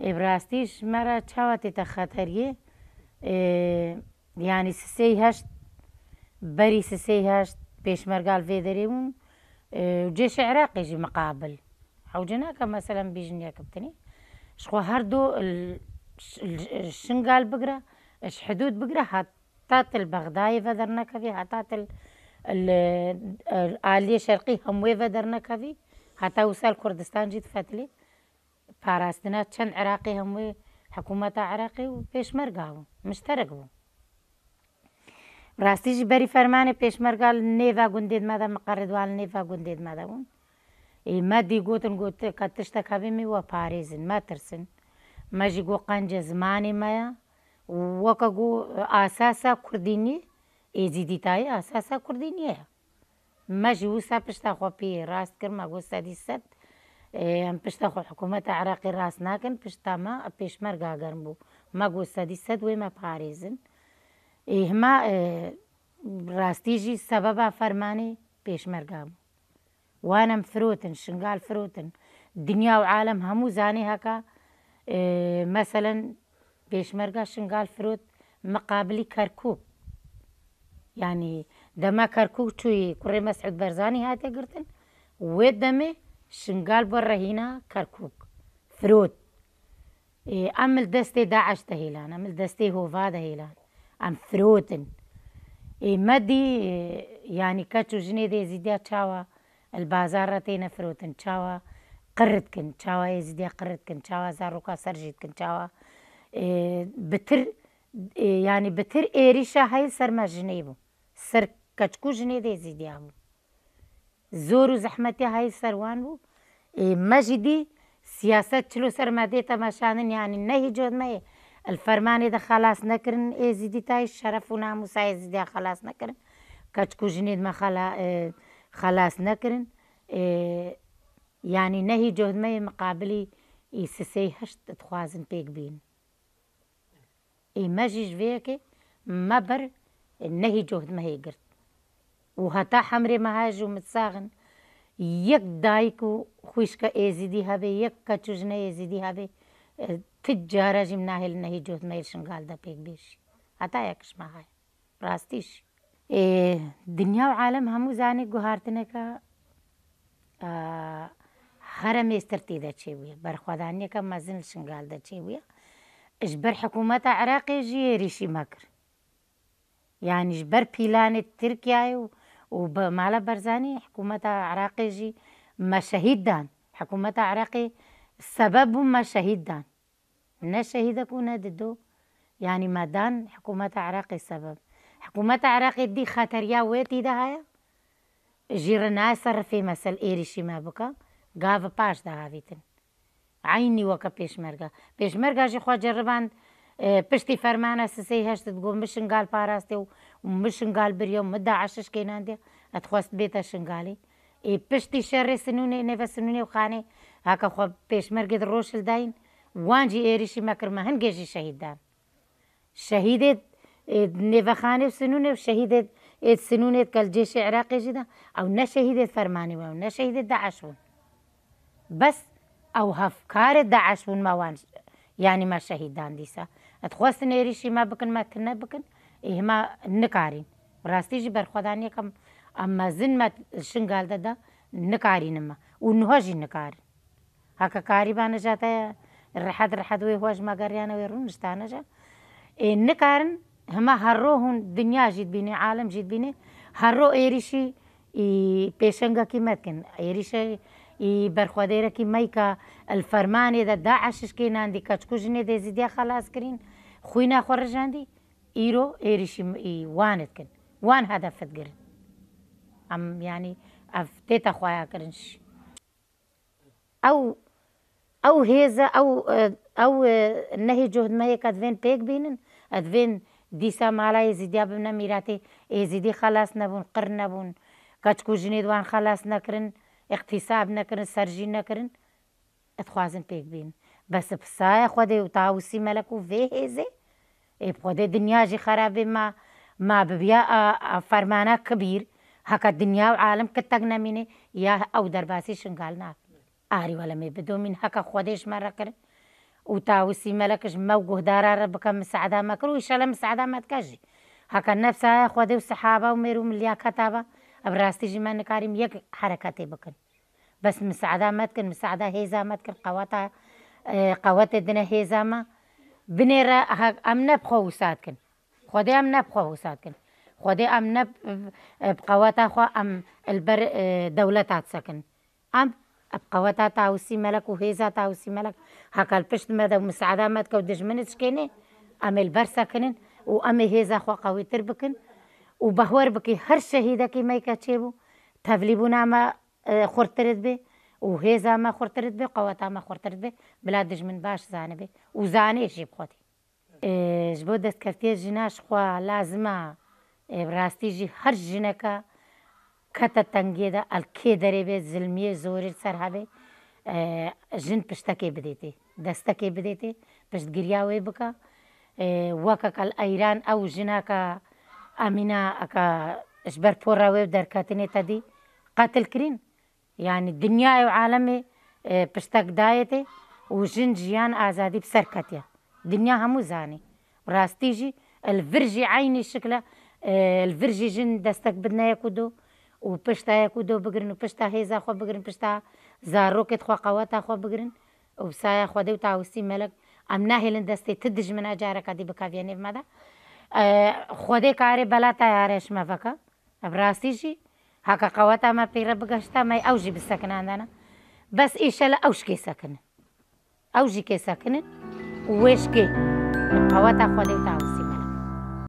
ابراستیش مرا چاواتی تا خطریه اه، یعنی سسی هشت بری سسی هشت پیش مرگال پێشمەرگال اه، جش عراقی جی مقابل حوجناکە مەسەلەم بیژنیەکە بتنی شخوا دو شنگال بگره اش حدود بگره حتا تل بەغدای بەدەر نەکەوی حتا تل عالیە شەرقی هەمووی بەدەر نەکەوی حتا وسال کردستان جیت فتلی پاراستنا چەند عێراقی هەمووی حکوومەتە عراقی و پێشمەرگا و مشتەرک بوو ڕاستیش بەری فەرمانی پێشمەرگا نێڤ گوندێتمەدا مقڕێدوان نێڤ گوندێتمەدا بوون ئێمە دیگوتن گوت کە تشتەکەبیمی وە پارێزن مەترسن مەژی گۆ قەنجە زمانی مەیە وەکە گو ئاساسا کوردینی ئێزی دیتایی ئاساسا کوردی نییە مەژی وسا پشتا خۆپی ڕاست کرد مە گۆستادی سەد ئەم پشتە خۆ حکوومەتە عراقی ڕاست ناکەن پشتامە پێشمەرگاگەرم بوو مەگو سەدی سەد وێمە پارێزن هما ڕاستیژی سەبە با فەرمانی پێشمەرگام وانم فرۆتن شنگال فرۆتن دنیا و عالم هەموو زانی هەکە مەسەن پێشمەرگا شنگال فرۆت مقابلی کەرکوب ینی دەما کەرکوب چووی کوڕێ مەسعود بەرزانی هاتێ گرتن وێ دەمێ شنقال برا هنا كركوك فروت إيه أم الدستي داعش تهيلان أم الدستي هو فادا هيلان أم فروتن إيه مدي يعني كاتشو جني دي زيديا تشاوا البازار راتينا فروتن تشاوا قرد كن تشاوا يزيديا قرد كن تشاوا زاروكا سرجيت كن تشاوا إيه بتر يعني بتر إيريشا هاي سر ما جنيبو سر كاتشكو جني دي زيديا بو زۆر و زەحمەتی های سەروان بوو مەژیدی سیاست چلو سەرمەدێ تەمەشانن یانی نەهی جۆدمەیە الفەرمانی دە خلاص نەکردن ئێزیدی تای شەرەف و ناموسای زیدیا خلاص نەکردن کەچکو ژنیدمە خلاص نەکردن یانی نەهی جۆدمەیە مقابلی ئیسسەی هەشت دەتخوازن پێک بین ئێمەژیش وەیەکێ مەبەر نەهی جۆدمەهەیە گرت وهتا حمري مهاج ومتساغن يك دايكو خوشکا ایزیدی هابي يك کچوجنه ایزیدی هابي تجاره جم ناهل نهی جوت میل شنگال دا بيك بيش هتا یکش مهای راستیش دنیا و عالم همو زانه گوهارتنه که هەرە مێسترتی دەچێویە بەرخوادانیەکە مەزن شنگال دەچێویە ئەش بەر حکوومەتە عراقێ ژێریشی مەکرد یانیش يعني بەر پیلانێت ترکیای و ومالا برزانی حکومت عراقی جی مشهید دان حکومت عراقي سبب شهيد دان نه شهید كونا ددو يعني ما دان حكومة عراقي سبب حكومة عراقي دي خطر يا ويتي ده هيا جيرنا سر في مسل إيريشي ما بكا غاف باش ده عيني وكا بيش بيشمرغا جي خواجر جربان پشتی فەرمانە سسەی هەشتت گۆ من شنگال پاراستێ و من شنگال بریە و مدا عشش کێناندێ ئەتخواست بێتە شنگالی ئێ پشتی شەڕێ سنوونێ نێڤە سنوونێ و خانێ هاکە خۆ پێشمەرگت ڕۆشل داین وانجی ئێریشی مەکرمە هەنگێژی شەهیددان شەهیدێت نێڤەخانێ و سنوونێ و شەهیدێت ئێت سنوونێت کەل جێشی عراقێژیدا ئەو نەشەهیدێت فەرمانی وە و نەشەهیدێت داعشون بەس ئەو هەفکارە داعشون ماوان ینی مە شەهیددان دیسە دخواستن ێریشی ما بکن مەکردە بکن ئێمە نکارین ڕاستیژی بەرخۆدان یەکەم ئەممە زنمە شنگالدەدا نکارینمە و نهۆژی نکارن هەکە کاریبانەژاتەیە ڕحەت ڕحەدوی هۆژ مەگەریانەوەی ڕوونشتانەژە ئێ نکارن هەمە هەرڕۆ هون دنیاژیت بینێ عالم ژیت بینێ هەرڕۆ ئێریشی پێشنگەکی مەکن ئێریشەی برخوادێ رەکی مەیکە ئەلفەرمانێ دە دا عشکی ناندی کەچکوژنێ دێزیدیا خلاصکردین خوی ناخۆڕژاندی ئیرۆ ئێریشی وانت کرد وان هەدەفت گرن ئەم ینی ئەف تێتە خویاکردنش ئەو ئەو هێزە ئەو ئەو نەهی جوهدمەیەک ئەدوێن پێک بینن ئەدوێن دیسا مالای زیدیا بم نەمیراتی ئێزیدی خلاص نەبوون قڕ نەبوون کەچکوژنی دوان خلاص نەکردن اقتصاب نەکردن سەرژی نەکردن ئەتخوازن پێک بین بەس پسایە خودێ و تاوسی مەلەک و vê هێزێ ێ خودێ دنیاژی خراپێ ما ما ببیا فەرمانە کبیر هەکە دنیا و عالم کە تەک نەمینێ یا ئەو دەرباسی شنگال ناک ئاریوە لەمێ بدۆمین هەکە خودێش مەڕەکردن و تاوسی مەلەکەش مەو گوهدارارە بکەم سعدا مەکر و شەلم سعدا مەتکەژی هەکە نەفسایە خودێ و سەحابە و مێر و ملیاکەتابە ئەب ڕاستیژیمان کاریم یک حرکتی بکن بس مساعده مساعده مات کن بەس مسعدامەت کرد مسعدا هێزامەت کرد قەواتە اه، قەوەتە دنە هێزامە بنێرە ئەم نەبخۆ وساتکن خۆدە ئەم نەبخۆ وساتکن خۆدێ ئەم نە اه، بقەوەتاخوا ئەم ئەلبەر اه، دەولەتات سەکن ئەم ئەبقەوەتا تاوسی ملک و هێزا تاوسی ملک هەکەل پشت مدا مساعده مات کە و کنی ام البر بەرسەکنن و ئەمێ هێزا خوا تر بکن و بەهوەر بکەی هەر شەهیدەکەی مەیکە چێبوو تەبلی بوو نامە خورترت بێ و هێزامە خورترت بێ قەوەتامە خورترت بێ بلا دژمن باش زانە بێ و زانێژی بخۆتی ژ بۆ دەستکەفتێ ژناش خوا لازمە ڕاستیژی هەر ژنەکە کەتە تەنگێدا ئەلکێ دەرێ بێت زلمیە زۆری سەر هەبێ ژن پشتەکەی بدەیتێ دەستەکەی بدەیتێ پشتگریاوەی بکە وەکەکەل ئەیران ئەو ژناکە Amina aka ژبەرپۆڕا وێ دەرکاتنێتە دی قاتلکرین یعنی دنیای و عاالەمێ پشتەکدایەتێ و ژن ژیان ئازادی بسەرکەتە دنیا هەموو زانی ڕاستیژی ئەلڤژی عینی شکلە ڤژی ژن دەستەک بدنایەک و دوو و پشتایەک و دۆ بگرن و پشتا هێزا خۆ بگرن پشتا زارۆکت خواقەوە تا خۆ بگرن و سایە خودی و تاوسی مەلک ئەم ناهێلن دەستی ت دژمنە جارەکە دی بکاویە نێمەدا خۆدەی کارێ بەلا تا یارێشمەفەکە ئەبراستیژی هاکە قەوە تامە پیرە بگەشتا مای ئەوژی بسەکناندانە بەس ئیشە لە ئەو شکی سەکنن ئەوژی کێسەکنن وێشکی قەوە تا خۆدەی تاوس